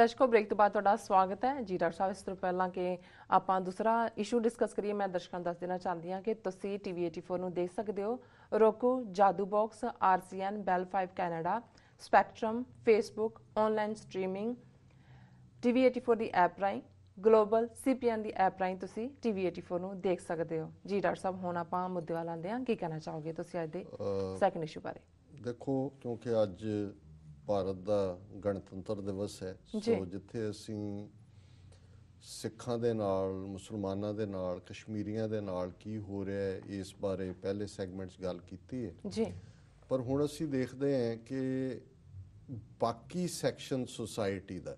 ਦਰਸ਼ਕੋ break ਤੋਂ ਬਾਅਦ ਤੁਹਾਡਾ ਸਵਾਗਤ ਹੈ ਜੀ ਡਾਕਟਰ ਸਾਹਿਬ ਇਸ ਤੋਂ ਪਹਿਲਾਂ ਕਿ ਆਪਾਂ ਦੂਸਰਾ ਇਸ਼ੂ ਡਿਸਕਸ ਕਰੀਏ ਮੈਂ ਦਰਸ਼ਕਾਂ ਨੂੰ ਦੱਸ ਦੇਣਾ ਚਾਹੁੰਦੀ ਹਾਂ ਕਿ ਤੁਸੀਂ ਟੀਵੀ 84 ਨੂੰ ਦੇਖ ਸਕਦੇ ਹੋ Roku Jadoo box RCN Bell 5 Canada Spectrum Facebook online streaming TV 84 ਦੀ ਐਪ ਰਾਈ ਗਲੋਬਲ ਸੀਪੀਐਨ ਦੀ ਐਪ ਰਾਈ ਤੁਸੀਂ ਟੀਵੀ 84 ਨੂੰ ਦੇਖ ਸਕਦੇ ਹੋ ਜੀ ਡਾਕਟਰ ਸਾਹਿਬ ਹੁਣ ਆਪਾਂ ਮੁੱਦੇ ਵਾਲ ਆਂਦੇ ਹਾਂ ਕੀ ਕਹਿਣਾ ਚਾਹੋਗੇ ਤੁਸੀਂ ਅੱਜ ਦੇ ਸੈਕੰਡ ਇਸ਼ੂ ਬਾਰੇ ਦੇਖੋ ਕਿਉਂਕਿ ਅੱਜ ਭਾਰਤ ਦਾ ਗਣਤੰਤਰ ਦਿਵਸ ਹੈ ਸੋ ਜਿੱਥੇ ਅਸੀਂ ਸਿੱਖਾਂ ਦੇ ਨਾਲ ਮੁਸਲਮਾਨਾਂ ਦੇ ਨਾਲ ਕਸ਼ਮੀਰੀਆਂ ਦੇ ਨਾਲ ਕੀ ਹੋ ਰਿਹਾ ਹੈ ਇਸ ਬਾਰੇ ਪਹਿਲੇ ਸੈਗਮੈਂਟ 'ਚ ਗੱਲ ਕੀਤੀ ਹੈ ਜੀ ਪਰ ਹੁਣ ਅਸੀਂ ਦੇਖਦੇ ਹਾਂ ਕਿ ਬਾਕੀ ਸੈਕਸ਼ਨ ਸੁਸਾਇਟੀ ਦਾ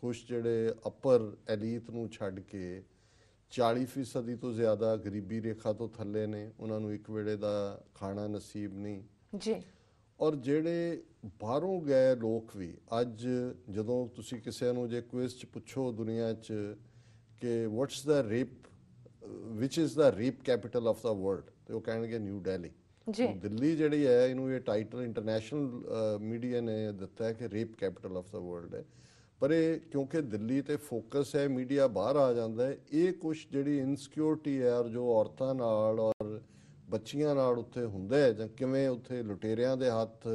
ਕੁਝ ਜਿਹੜੇ ਅਪਰ ਐਲੀਟ ਨੂੰ ਛੱਡ ਕੇ 40% ਤੋਂ ਜ਼ਿਆਦਾ ਗਰੀਬੀ ਰੇਖਾ ਤੋਂ ਥੱਲੇ ਨੇ ਉਹਨਾਂ ਨੂੰ ਇੱਕ ਵੇਲੇ ਦਾ ਖਾਣਾ ਨਸੀਬ ਨਹੀਂ ਜੀ ਔਰ ਜਿਹੜੇ ਬਾਹਰੋਂ ਗਏ ਲੋਕ ਵੀ ਅੱਜ ਜਦੋਂ ਤੁਸੀਂ ਕਿਸੇ ਨੂੰ ਜੇ ਕੁਇਜ਼ ਚ ਪੁੱਛੋ ਦੁਨੀਆ ਚ ਕਿ what's the rape which is the rape capital of the world ਤੇ ਉਹ ਕਹਿਣਗੇ ਨਿਊ ਦਿੱਲੀ ਜੀ ਦਿੱਲੀ ਜਿਹੜੀ ਹੈ ਇਹਨੂੰ ਇਹ ਟਾਈਟਲ ਇੰਟਰਨੈਸ਼ਨਲ ਮੀਡੀਆ ਨੇ ਦਿੱਤਾ ਹੈ ਕਿ rape capital of the world ਹੈ ਪਰ ਇਹ ਕਿਉਂਕਿ ਦਿੱਲੀ ਤੇ ਫੋਕਸ ਹੈ ਮੀਡੀਆ ਬਾਹਰ ਆ ਜਾਂਦਾ ਹੈ ਇਹ ਕੁਝ ਜਿਹੜੀ ਇਨਸਿਕਿਉਰਿਟੀ ਹੈ ਔਰ ਜੋ ਔਰਤਾਂ ਨਾਲ ਬੱਚੀਆਂ ਨਾਲ ਉੱਥੇ ਹੁੰਦਾ ਹੈ ਜਾਂ ਕਿਵੇਂ ਉੱਥੇ ਲੁਟੇਰਿਆਂ ਦੇ ਹੱਥ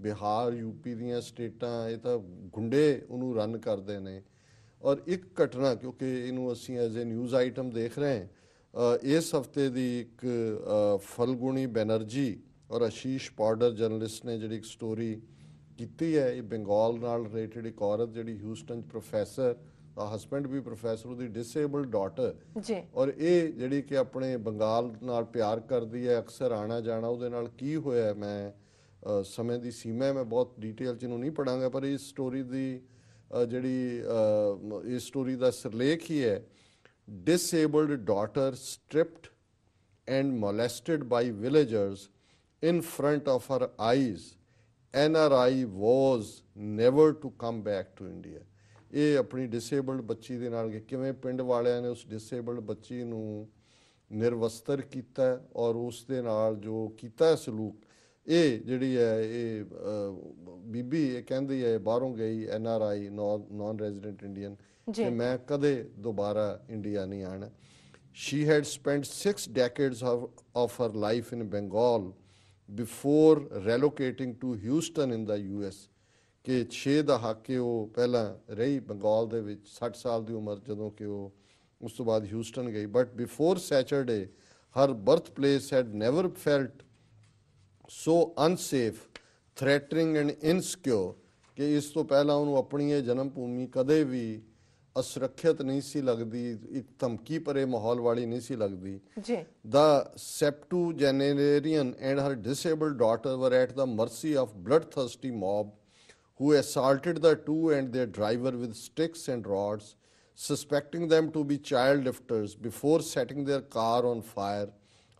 ਬਿਹਾਰ ਯੂਪੀ ਦੀਆਂ ਸਟੇਟਾਂ ਇਹ ਤਾਂ ਗੁੰਡੇ ਉਹਨੂੰ ਰਨ ਕਰਦੇ ਨੇ ਔਰ ਇੱਕ ਘਟਨਾ ਕਿਉਂਕਿ ਇਹਨੂੰ ਅਸੀਂ ਐਜ਼ ਅ ਨਿਊਜ਼ ਆਈਟਮ ਦੇਖ ਰਹੇ ਹਾਂ ਇਸ ਹਫਤੇ ਦੀ ਇੱਕ ਫਲਗੁਣੀ ਬੈਨਰਜੀ ਔਰ ਅਸ਼ੀਸ਼ ਪਾਊਡਰ ਜਰਨਲਿਸਟ ਨੇ ਜਿਹੜੀ ਇੱਕ ਸਟੋਰੀ ਕੀਤੀ ਹੈ ਇਹ ਬੰਗਾਲ ਨਾਲ ਰਿਲੇਟਡ ਇੱਕ ਔਰਤ ਜਿਹੜੀ ਹਿਊਸਟਨ ਪ੍ਰੋਫੈਸਰ ਦਾ ਹਸਬੰਡ ਵੀ ਪ੍ਰੋਫੈਸਰ ਉਹਦੀ ਡਿਸੇਬਲਡ ਡਾਟਰ ਜੀ ਔਰ ਇਹ ਜਿਹੜੀ ਕਿ ਆਪਣੇ ਬੰਗਾਲ ਨਾਲ ਪਿਆਰ ਕਰਦੀ ਹੈ ਅਕਸਰ ਆਣਾ ਜਾਣਾ ਉਹਦੇ ਨਾਲ ਕੀ ਹੋਇਆ ਮੈਂ ਸਮੇਂ ਦੀ ਸੀਮਾ ਮੈਂ ਬਹੁਤ ਡਿਟੇਲ ਚ ਨੂੰ ਨਹੀਂ ਪੜਾਂਗਾ ਪਰ ਇਸ ਸਟੋਰੀ ਦੀ ਜਿਹੜੀ ਇਸ ਸਟੋਰੀ ਦਾ ਸਿਰਲੇਖ ਹੀ ਹੈ disabled daughter stripped and molested by villagers in front of her eyes N R I was never to come back to India ਇਹ ਆਪਣੀ ਡਿਸੇਬਲਡ ਬੱਚੀ ਦੇ ਨਾਲ ਕਿਵੇਂ ਪਿੰਡ ਵਾਲਿਆਂ ਨੇ ਉਸ ਡਿਸੇਬਲਡ ਬੱਚੀ ਨੂੰ ਨਿਰਵਸਤਰ ਕੀਤਾ ਔਰ ਉਸ ਦੇ ਨਾਲ ਜੋ ਕੀਤਾ ਸਲੂਕ ਇਹ ਜਿਹੜੀ ਹੈ ਇਹ ਬੀਬੀ ਇਹ ਕਹਿੰਦੀ ਹੈ ਬਾਹਰੋਂ ਗਈ N R I non resident Indian ਕਿ ਮੈਂ ਕਦੇ ਦੁਬਾਰਾ ਇੰਡੀਆ ਨਹੀਂ ਆਣਾ she had spent 6 decades of her life in Bengal before relocating to Houston in the U S ਕਿ 6 ਹੈ ਉਹ ਪਹਿਲਾਂ ਰਹੀ ਬੰਗਾਲ ਦੇ ਵਿੱਚ 60 ਸਾਲ ਦੀ ਉਮਰ ਜਦੋਂ ਕਿ ਉਹ ਉਸ ਤੋਂ ਬਾਅਦ ਹਿਊਸਟਨ ਗਈ but before Saturday her birth place had never felt so unsafe threatening and insecure ਕਿ ਇਸ ਤੋਂ ਪਹਿਲਾਂ ਉਹਨੂੰ ਆਪਣੀ ਇਹ ਜਨਮ ਭੂਮੀ ਕਦੇ ਵੀ ਅਸੁਰੱਖਿਅਤ ਨਹੀਂ ਸੀ ਲੱਗਦੀ ਇੱਕ ਧਮਕੀ ਭਰੇ ਮਾਹੌਲ ਵਾਲੀ ਨਹੀਂ ਸੀ ਲੱਗਦੀ ਜੀ the septuagenarian and her disabled daughter were at the mercy of bloodthirsty mob who assaulted the two and their driver with sticks and rods, suspecting them to be child lifters before setting their car on fire.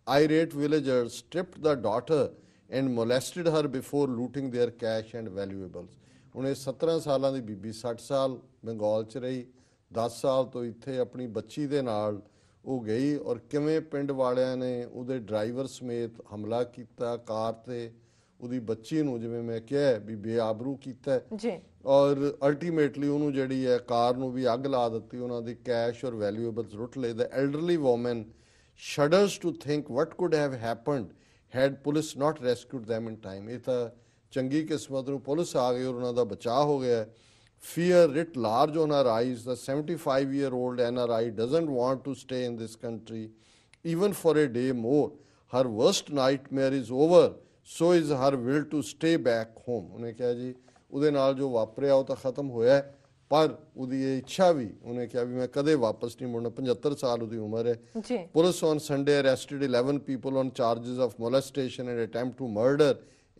Irate villagers stripped the daughter and molested her before looting their cash and valuables. Unhe 17 ਸਾਲਾਂ ਦੀ ਬੀਬੀ 60 ਸਾਲ ਬੰਗਾਲ 'ਚ ਰਹੀ 10 ਸਾਲ ਤੋਂ ਇੱਥੇ ਆਪਣੀ ਬੱਚੀ ਦੇ ਨਾਲ ਉਹ ਗਈ ਔਰ ਕਿਵੇਂ ਪਿੰਡ ਵਾਲਿਆਂ ਨੇ ਉਹਦੇ ਡਰਾਈਵਰ ਸਮੇਤ ਹਮਲਾ ਕੀਤਾ ਕਾਰ ਤੇ ਉਹਦੀ ਬੱਚੀ ਨੂੰ ਜਿਵੇਂ ਮੈਂ ਕਿਹਾ ਵੀ ਬੇਆਬਰੂ ਕੀਤਾ ਜੀ ਔਰ ਅਲਟੀਮੇਟਲੀ ਉਹਨੂੰ ਜਿਹੜੀ ਹੈ ਕਾਰ ਨੂੰ ਵੀ ਅੱਗ ਲਾ ਦਿੱਤੀ ਉਹਨਾਂ ਦੀ ਕੈਸ਼ ਔਰ ਵੈਲਿਊਏਬਲਸ ਰੁੱਟ ਲਏ the elderly woman shudders to think what could have happened had police not rescued them in time ਇਹ ਤਾਂ ਚੰਗੀ ਕਿਸਮਤ ਨੂੰ ਪੁਲਿਸ ਆ ਗਈ ਔਰ ਉਹਨਾਂ ਦਾ ਬਚਾਅ ਹੋ ਗਿਆ fear writ large on N R I's the 75 N R I doesn't want to stay in this country even for a day more her worst nightmare is over so is her will to stay back home ਉਹਨੇ ਕਿਹਾ ਜੀ ਉਹਦੇ ਨਾਲ ਜੋ ਵਾਪਰਿਆ ਉਹ ਤਾਂ ਖਤਮ ਹੋਇਆ ਪਰ ਉਹਦੀ ਇਹ ਇੱਛਾ ਵੀ ਉਹਨੇ ਕਿਹਾ ਵੀ ਮੈਂ ਕਦੇ ਵਾਪਸ ਨਹੀਂ ਮੁੜਨਾ 75 ਸਾਲ ਉਹਦੀ ਉਮਰ ਹੈ ਜੀ police on Sunday arrested 11 people on charges of molestation and attempt to murder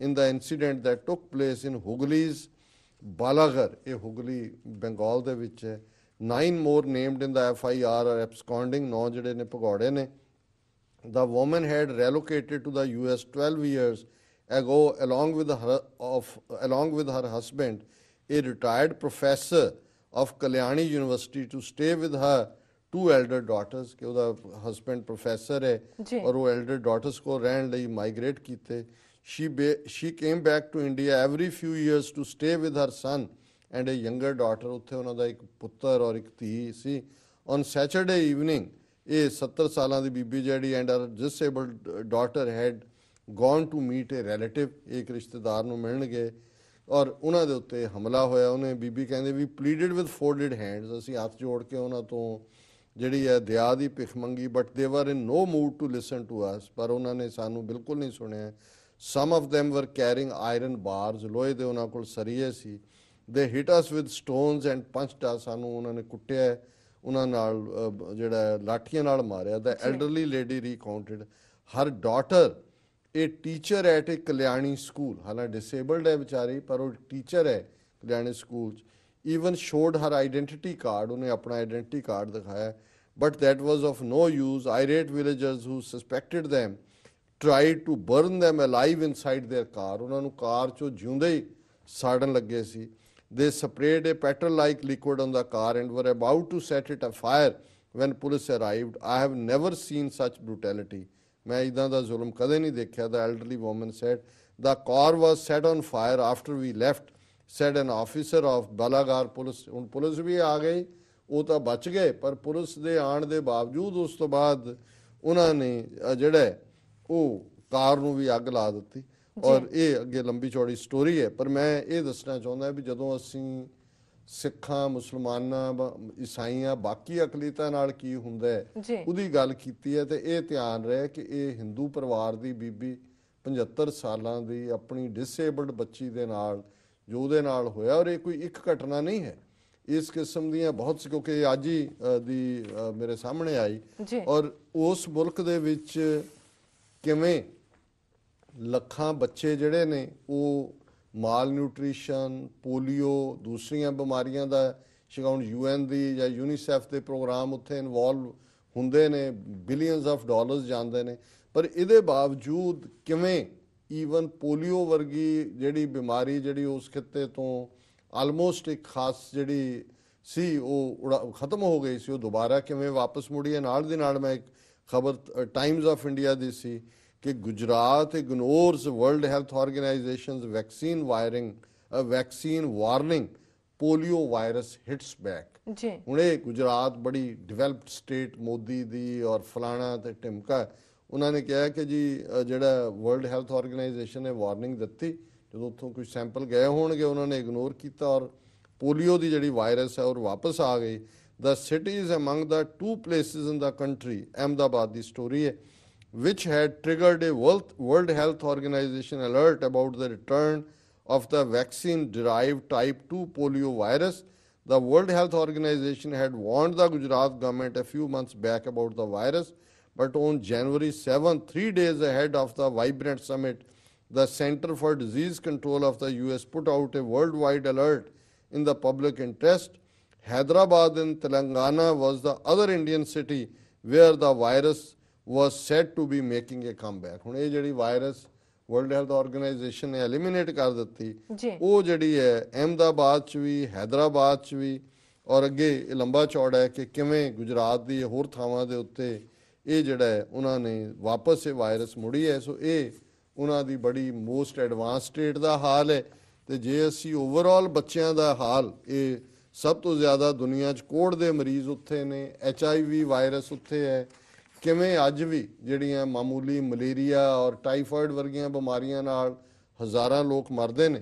in the incident that took place in Hooghly's Balagarh ਇਹ ਹੁਗਲੀ ਬੰਗਾਲ ਦੇ ਵਿੱਚ ਹੈ 9 more named in the F I R are absconding now ਜਿਹੜੇ ਨੇ ਭਗੌੜੇ ਨੇ the woman had relocated to the U S 12 years ago along with her of along with her husband a retired professor of kalyani university to stay with her two elder daughters ke oda husband professor hai aur oh elder daughters ko rehne layi migrate kite she she came back to india every few years to stay with her son and a younger daughter utthe ohna da ik putter ik thi si on saturday evening a 70 saalan di bibi and her disabled daughter had gone to meet a relative ਇੱਕ ਰਿਸ਼ਤੇਦਾਰ ਨੂੰ ਮਿਲਣ ਗਏ ਔਰ ਉਹਨਾਂ ਦੇ ਉੱਤੇ ਹਮਲਾ ਹੋਇਆ ਉਹਨੇ ਬੀਬੀ ਕਹਿੰਦੇ we pleaded with folded hands ਅਸੀਂ ਹੱਥ ਜੋੜ ਕੇ ਉਹਨਾਂ ਤੋਂ ਜਿਹੜੀ ਹੈ ਦਇਆ ਦੀ ਭਿਖ ਮੰਗੀ but they were in no mood to listen to us ਪਰ ਉਹਨਾਂ ਨੇ ਸਾਨੂੰ ਬਿਲਕੁਲ ਨਹੀਂ ਸੁਣਿਆ some of them were carrying iron bars ਲੋਹੇ ਦੇ ਉਹਨਾਂ ਕੋਲ ਸਰੀਏ ਸੀ they hit us with stones and punched us ਸਾਨੂੰ ਉਹਨਾਂ ਨੇ ਕੁੱਟਿਆ ਉਹਨਾਂ ਨਾਲ ਜਿਹੜਾ ਲਾਠੀਆਂ ਨਾਲ ਮਾਰਿਆ the elderly lady recounted her daughter ਇਹ ਟੀਚਰ ਐਟ ਇੱਕ ਕਲਿਆਣੀ ਸਕੂਲ ਹਾਲਾਂ ਡਿਸੇਬਲਡ ਹੈ ਵਿਚਾਰੀ ਪਰ ਉਹ ਟੀਚਰ ਹੈ ਕਲਿਆਣੀ ਸਕੂਲ ਚ even showed her identity card ਉਹਨੇ ਆਪਣਾ ਆਈਡੈਂਟੀਟੀ ਕਾਰਡ ਦਿਖਾਇਆ but that was of no use irate villagers who suspected them tried to burn them alive inside their car ਉਹਨਾਂ ਨੂੰ ਕਾਰ ਚੋਂ ਜਿਉਂਦੇ ਹੀ ਸਾੜਨ ਲੱਗੇ ਸੀ they sprayed a petrol like liquid on the car and were about to set it afire when police arrived i have never seen such brutality ਮੈਂ ਇਦਾਂ ਦਾ ਜ਼ੁਲਮ ਕਦੇ ਨਹੀਂ ਦੇਖਿਆ the elderly woman said the car was set on fire after we left said an officer of Balagarh police ਹੁਣ police ਵੀ ਆ ਗਈ ਉਹ ਤਾਂ ਬਚ ਗਏ ਪਰ ਪੁਲਿਸ ਦੇ ਆਣ ਦੇ ਬਾਵਜੂਦ ਉਸ ਤੋਂ ਬਾਅਦ ਉਹਨਾਂ ਨੇ ਜਿਹੜਾ ਉਹ ਕਾਰ ਨੂੰ ਵੀ ਅੱਗ ਲਾ ਦਿੱਤੀ ਔਰ ਇਹ ਅੱਗੇ ਲੰਬੀ ਚੌੜੀ ਸਟੋਰੀ ਹੈ ਪਰ ਮੈਂ ਇਹ ਦੱਸਣਾ ਚਾਹੁੰਦਾ ਵੀ ਜਦੋਂ ਅਸੀਂ ਸਿੱਖਾਂ ਮੁਸਲਮਾਨਾਂ ਇਸਾਈਆਂ ਬਾਕੀ ਅਕਲੀਤਾਂ ਨਾਲ ਕੀ ਹੁੰਦਾ ਉਹਦੀ ਗੱਲ ਕੀਤੀ ਹੈ ਤੇ ਇਹ ਧਿਆਨ ਰਹੇ ਕਿ ਇਹ Hindu ਪਰਿਵਾਰ ਦੀ ਬੀਬੀ 75 ਸਾਲਾਂ ਦੀ ਆਪਣੀ ਡਿਸੇਬਲਡ ਬੱਚੀ ਦੇ ਨਾਲ ਜੋ ਉਹਦੇ ਨਾਲ ਹੋਇਆ ਔਰ ਇਹ ਕੋਈ ਇੱਕ ਘਟਨਾ ਨਹੀਂ ਹੈ ਇਸ ਕਿਸਮ ਦੀਆਂ ਬਹੁਤ ਕਿਉਂਕਿ ਅੱਜ ਹੀ ਦੀ ਮੇਰੇ ਸਾਹਮਣੇ ਆਈ ਔਰ ਉਸ ਮੁਲਕ ਦੇ ਵਿੱਚ ਕਿਵੇਂ ਲੱਖਾਂ ਬੱਚੇ ਜਿਹੜੇ ਨੇ ਉਹ ਮਾਲ ਨਿਊਟ੍ਰੀਸ਼ਨ ਪੋਲੀਓ ਦੂਸਰੀਆਂ ਬਿਮਾਰੀਆਂ ਦਾ ਸ਼ਿਕਾਉਣ ਯੂਐਨ ਦੀ ਜਾਂ ਯੂਨੀਸੈਫ ਦੇ ਪ੍ਰੋਗਰਾਮ ਉੱਥੇ ਇਨਵੋਲਵ ਹੁੰਦੇ ਨੇ ਬਿਲੀਅਨਸ ਆਫ ਡਾਲਰਸ ਜਾਂਦੇ ਨੇ ਪਰ ਇਹਦੇ ਬਾਵਜੂਦ ਕਿਵੇਂ ਈਵਨ ਪੋਲੀਓ ਵਰਗੀ ਜਿਹੜੀ ਬਿਮਾਰੀ ਜਿਹੜੀ ਉਸ ਖਿੱਤੇ ਤੋਂ ਆਲਮੋਸਟ ਇੱਕ ਖਾਸ ਜਿਹੜੀ ਸੀ ਉਹ ਖਤਮ ਹੋ ਗਈ ਸੀ ਉਹ ਦੁਬਾਰਾ ਕਿਵੇਂ ਵਾਪਸ ਮੁੜੀ ਹੈ ਨਾਲ ਦੇ ਨਾਲ ਮੈਂ ਇੱਕ ਖਬਰ ਟਾਈਮਜ਼ ਆਫ ਇੰਡੀਆ ਦੀ ਸੀ ਕਿ Gujarat ignores World Health Organization's vaccine wiring a vaccine warning polio virus hits back ਜੀ ਹੁਣ ਇਹ ਗੁਜਰਾਤ ਬੜੀ ਡਿਵੈਲਪਡ ਸਟੇਟ ਮੋਦੀ ਦੀ ਔਰ ਫਲਾਣਾ ਤੇ ਟਿਮਕਾ ਉਹਨਾਂ ਨੇ ਕਿਹਾ ਕਿ ਜੀ ਜਿਹੜਾ ਵਰਲਡ ਹੈਲਥ ਆਰਗੇਨਾਈਜੇਸ਼ਨ ਨੇ ਵਾਰਨਿੰਗ ਦਿੱਤੀ ਜਦੋਂ ਉੱਥੋਂ ਕੋਈ ਸੈਂਪਲ ਗਏ ਹੋਣਗੇ ਉਹਨਾਂ ਨੇ ਇਗਨੋਰ ਕੀਤਾ ਔਰ ਪੋਲੀਓ ਦੀ ਜਿਹੜੀ ਵਾਇਰਸ ਹੈ ਉਹ ਵਾਪਸ ਆ ਗਈ the cities among the two places in the country Ahmedabad ਦੀ ਸਟੋਰੀ ਹੈ which had triggered a World Health Organization alert about the return of the vaccine derived type 2 polio virus. The World Health Organization had warned the Gujarat government a few months back about the virus, but on January 7, three days ahead of the Vibrant Summit, the Center for Disease Control of the US put out a worldwide alert in the public interest. Hyderabad in Telangana was the other Indian city where the virus was said to be making a comeback ਹੁਣ ਇਹ ਜਿਹੜੀ virus World Health Organization ਨੇ ਐਲੀਮੀਨੇਟ ਕਰ ਦਿੱਤੀ ਉਹ ਜਿਹੜੀ ਹੈ ਅਹਮਦਾਬਾਦ ਚ ਵੀ ਹైదరాబాద్ ਚ ਵੀ ਔਰ ਅੱਗੇ ਇਹ ਲੰਬਾ ਚੌੜਾ ਹੈ ਕਿ ਕਿਵੇਂ ਗੁਜਰਾਤ ਦੀ ਹੋਰ ਥਾਵਾਂ ਦੇ ਉੱਤੇ ਇਹ ਜਿਹੜਾ ਹੈ ਉਹਨਾਂ ਨੇ ਵਾਪਸ ਇਹ ਵਾਇਰਸ ਮੁੜੀ ਹੈ ਸੋ ਇਹ ਉਹਨਾਂ ਦੀ ਬੜੀ ਮੋਸਟ ਐਡਵਾਂਸ ਸਟੇਟ ਦਾ ਹਾਲ ਹੈ ਤੇ ਜੇ ਅਸੀਂ ਓਵਰਆਲ ਬੱਚਿਆਂ ਦਾ ਹਾਲ ਇਹ ਸਭ ਤੋਂ ਜ਼ਿਆਦਾ ਦੁਨੀਆ 'ਚ ਕੋੜ ਦੇ ਮਰੀਜ਼ ਉੱਥੇ ਨੇ ਐਚ ਆਈ ਵਾਇਰਸ ਉੱਥੇ ਹੈ ਕਿਵੇਂ ਅੱਜ ਵੀ ਜਿਹੜੀਆਂ ਮਾਮੂਲੀ ਮਲੇਰੀਆ ਔਰ ਟਾਈਫਾਇਡ ਵਰਗੀਆਂ ਬਿਮਾਰੀਆਂ ਨਾਲ ਹਜ਼ਾਰਾਂ ਲੋਕ ਮਰਦੇ ਨੇ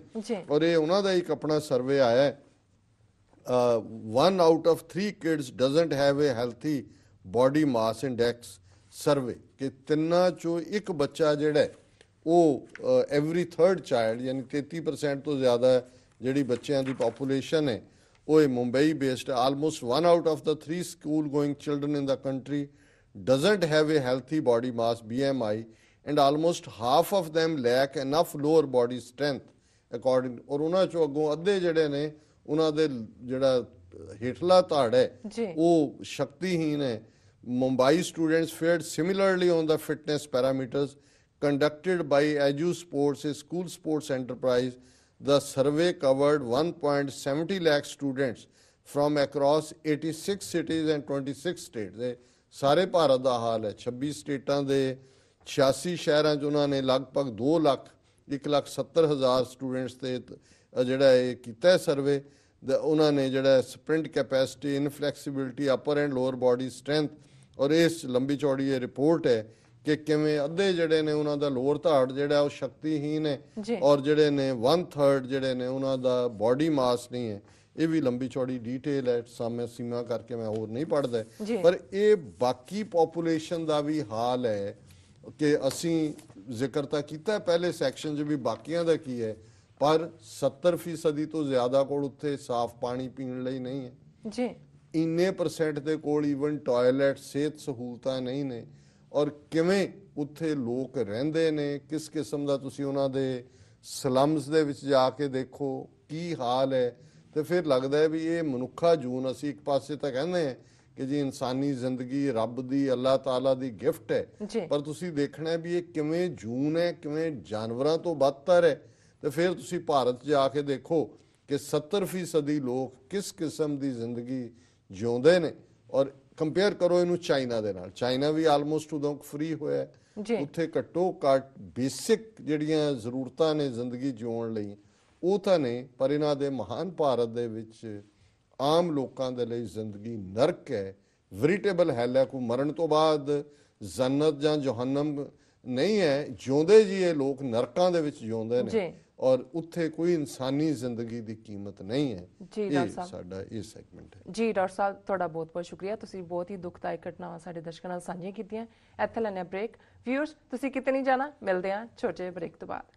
ਔਰ ਇਹ ਉਹਨਾਂ ਦਾ ਇੱਕ ਆਪਣਾ ਸਰਵੇ ਆਇਆ ਹੈ 1 out of 3 kids doesn't have a healthy body mass index survey ਕਿ ਤਿੰਨਾਂ ਚੋਂ ਇੱਕ ਬੱਚਾ ਜਿਹੜਾ ਉਹ ਐਵਰੀ ਥਰਡ ਚਾਈਲਡ ਯਾਨੀ 33% ਤੋਂ ਜ਼ਿਆਦਾ ਜਿਹੜੀ ਬੱਚਿਆਂ ਦੀ ਪੋਪੂਲੇਸ਼ਨ ਹੈ ਉਹ Mumbai based almost 1 out of the 3 school going children in the country doesn't have a healthy body mass BMI and almost half of them lack enough lower body strength according ਔਰ ਉਹਨਾਂ ਚੋਂ ਅੱਗੋਂ ਅੱਧੇ ਜਿਹੜੇ ਨੇ ਉਹਨਾਂ ਦੇ ਜਿਹੜਾ ਹੇਠਲਾ ਧੜ ਹੈ ਉਹ ਸ਼ਕਤੀਹੀਨ ਹੈ Mumbai students fared similarly on the fitness parameters conducted by Edu Sports, a school sports enterprise, the survey covered 1.70 lakh students from across 86 cities and 26 states. Eh? ਸਾਰੇ ਭਾਰਤ ਦਾ ਹਾਲ ਹੈ 26 ਸਟੇਟਾਂ ਦੇ 86 ਸ਼ਹਿਰਾਂ 'ਚ ਉਹਨਾਂ ਨੇ ਲਗਭਗ 2 ਲੱਖ 1 ਲੱਖ 70 ਹਜ਼ਾਰ ਸਟੂਡੈਂਟਸ ਤੇ ਜਿਹੜਾ ਇਹ ਕੀਤਾ ਸਰਵੇ ਉਹਨਾਂ ਨੇ ਜਿਹੜਾ sprint capacity inflexibility upper and lower body strength ਔਰ ਇਸ ਲੰਬੀ ਚੌੜੀ ਇਹ ਰਿਪੋਰਟ ਹੈ ਕਿ ਕਿਵੇਂ ਅੱਧੇ ਜਿਹੜੇ ਨੇ ਉਹਨਾਂ ਦਾ ਲੋਅਰ ਧਾੜ ਜਿਹੜਾ ਉਹ ਸ਼ਕਤੀਹੀਨ ਹੈ ਔਰ ਜਿਹੜੇ ਨੇ 1/3 ਜਿਹੜੇ ਨੇ ਉਹਨਾਂ ਦਾ ਬਾਡੀ ਮਾਸ ਨਹੀਂ ਹੈ ਇਹ ਵੀ ਲੰਬੀ ਚੌੜੀ ਡੀਟੇਲ ਹੈ ਸਾਮੇ ਸੀਮਾ ਕਰਕੇ ਮੈਂ ਹੋਰ ਨਹੀਂ ਪੜਦਾ ਪਰ ਇਹ ਬਾਕੀ ਪੋਪੂਲੇਸ਼ਨ ਦਾ ਵੀ ਹਾਲ ਹੈ ਕਿ ਅਸੀਂ ਜ਼ਿਕਰ ਤਾਂ ਕੀਤਾ ਪਹਿਲੇ ਸੈਕਸ਼ਨ 'ਚ ਵੀ ਬਾਕੀਆਂ ਦਾ ਕੀ ਹੈ ਪਰ 70% ਦੀ ਤੋਂ ਜ਼ਿਆਦਾ ਕੋਲ ਉੱਥੇ ਸਾਫ਼ ਪਾਣੀ ਪੀਣ ਲਈ ਨਹੀਂ ਹੈ ਜੀ ਇੰਨੇ ਪਰਸੈਂਟ ਦੇ ਕੋਲ ਈਵਨ ਟਾਇਲਟ ਸਿਹਤ ਸਹੂਲਤਾਂ ਨਹੀਂ ਨੇ ਔਰ ਕਿਵੇਂ ਉੱਥੇ ਲੋਕ ਰਹਿੰਦੇ ਨੇ ਕਿਸ ਕਿਸਮ ਦਾ ਤੁਸੀਂ ਉਹਨਾਂ ਦੇ ਸਲਮਸ ਦੇ ਵਿੱਚ ਜਾ ਕੇ ਦੇਖੋ ਕੀ ਹਾਲ ਹੈ ਤੇ ਫਿਰ ਲੱਗਦਾ ਹੈ ਵੀ ਇਹ ਮਨੁੱਖਾ ਜੂਨ ਅਸੀਂ ਇੱਕ ਪਾਸੇ ਤਾਂ ਕਹਿੰਦੇ ਆ ਕਿ ਜੀ ਇਨਸਾਨੀ ਜ਼ਿੰਦਗੀ ਰੱਬ ਦੀ ਅੱਲਾਹ ਤਾਲਾ ਦੀ ਗਿਫਟ ਹੈ ਪਰ ਤੁਸੀਂ ਦੇਖਣਾ ਵੀ ਇਹ ਕਿਵੇਂ ਜੂਨ ਹੈ ਕਿਵੇਂ ਜਾਨਵਰਾਂ ਤੋਂ ਬਦਤਰ ਹੈ ਤੇ ਫਿਰ ਤੁਸੀਂ ਭਾਰਤ ਜਾ ਕੇ ਦੇਖੋ ਕਿ 70% ਲੋਕ ਕਿਸ ਕਿਸਮ ਦੀ ਜ਼ਿੰਦਗੀ ਜਿਉਂਦੇ ਨੇ ਔਰ ਕੰਪੇਅਰ ਕਰੋ ਇਹਨੂੰ ਚਾਈਨਾ ਦੇ ਨਾਲ ਚਾਈਨਾ ਵੀ ਆਲਮੋਸਟ ਉਦੋਂ ਫ੍ਰੀ ਹੋਇਆ ਉੱਥੇ ਘੱਟੋ ਘੱਟ ਬੇਸਿਕ ਜਿਹੜੀਆਂ ਜ਼ਰੂਰਤਾਂ ਨੇ ਜ਼ਿੰਦਗੀ ਜਿਉਣ ਲਈ ਉਹ ਤਾਂ ਨੇ ਪਰ ਇਹਨਾਂ ਦੇ ਮਹਾਨ ਭਾਰਤ ਦੇ ਵਿੱਚ ਆਮ ਲੋਕਾਂ ਦੇ ਲਈ ਜ਼ਿੰਦਗੀ ਨਰਕ ਹੈ ਵੈਰੀਟੇਬਲ ਹੈਲ ਹੈ ਕੋ ਮਰਨ ਤੋਂ ਬਾਅਦ ਜੰਨਤ ਜਾਂ ਜਹਨਮ ਨਹੀਂ ਹੈ ਜਿਉਂਦੇ ਜੀ ਇਹ ਲੋਕ ਨਰਕਾਂ ਦੇ ਵਿੱਚ ਜਿਉਂਦੇ ਨੇ ਔਰ ਉੱਥੇ ਕੋਈ ਇਨਸਾਨੀ ਜ਼ਿੰਦਗੀ ਦੀ ਕੀਮਤ ਨਹੀਂ ਹੈ ਜੀ ਡਾਕਟਰ ਸਾਹਿਬ ਸਾਡਾ ਇਹ ਸੈਗਮੈਂਟ ਹੈ ਜੀ ਡਾਕਟਰ ਸਾਹਿਬ ਤੁਹਾਡਾ ਬਹੁਤ ਬਹੁਤ ਸ਼ੁਕਰੀਆ ਤੁਸੀਂ ਬਹੁਤ ਹੀ ਦੁਖਦਾਇਕ ਘਟਨਾਵਾਂ ਸਾਡੇ ਦਰਸ਼ਕਾਂ ਨਾਲ ਸਾਂਝੀਆਂ ਕੀਤੀਆਂ ਇੱਥੇ ਲੈਣੇ ਬ੍ਰੇਕ ਵਿਊਅਰਸ ਤੁਸੀਂ ਕਿਤੇ ਨਹੀਂ ਜਾਣਾ ਮਿਲਦੇ ਹਾਂ ਛੋਟੇ ਬ੍ਰੇਕ ਤੋਂ ਬਾਅਦ